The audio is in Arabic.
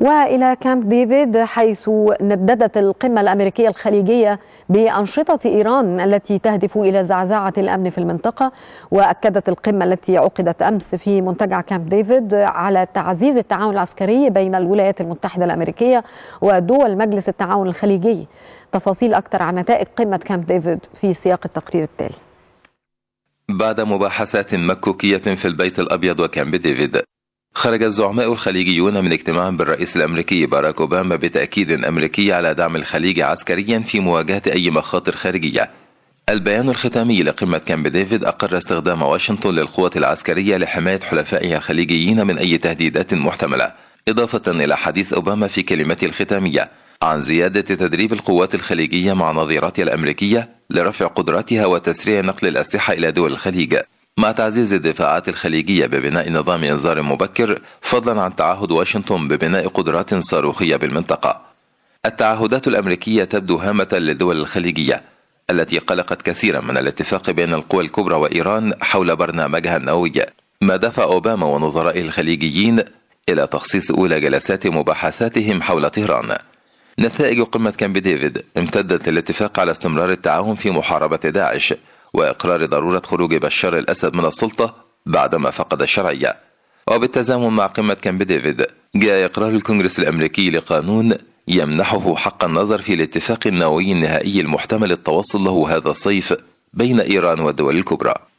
والى كامب ديفيد حيث نددت القمه الامريكيه الخليجيه بانشطه ايران التي تهدف الى زعزعه الامن في المنطقه واكدت القمه التي عقدت امس في منتجع كامب ديفيد على تعزيز التعاون العسكري بين الولايات المتحده الامريكيه ودول مجلس التعاون الخليجي تفاصيل اكثر عن نتائج قمه كامب ديفيد في سياق التقرير التالي بعد مباحثات مكوكيه في البيت الابيض وكامب ديفيد خرج الزعماء الخليجيون من اجتماع بالرئيس الامريكي باراك اوباما بتاكيد امريكي على دعم الخليج عسكريا في مواجهه اي مخاطر خارجيه. البيان الختامي لقمه كامب ديفيد اقر استخدام واشنطن للقوات العسكريه لحمايه حلفائها الخليجيين من اي تهديدات محتمله، اضافه الى حديث اوباما في كلمته الختاميه عن زياده تدريب القوات الخليجيه مع نظيراتها الامريكيه لرفع قدراتها وتسريع نقل الاسلحه الى دول الخليج. مع تعزيز الدفاعات الخليجية ببناء نظام إنذار مبكر فضلا عن تعهد واشنطن ببناء قدرات صاروخية بالمنطقة التعهدات الأمريكية تبدو هامة للدول الخليجية التي قلقت كثيرا من الاتفاق بين القوى الكبرى وإيران حول برنامجها النووي ما دفع أوباما ونظرائه الخليجيين إلى تخصيص أولى جلسات مباحثاتهم حول طهران نتائج قمة كامب ديفيد امتدت الاتفاق على استمرار التعاون في محاربة داعش وإقرار ضرورة خروج بشار الأسد من السلطة بعدما فقد الشرعية وبالتزامن مع قمة كامب ديفيد جاء إقرار الكونغرس الأمريكي لقانون يمنحه حق النظر في الاتفاق النووي النهائي المحتمل التوصل له هذا الصيف بين إيران والدول الكبرى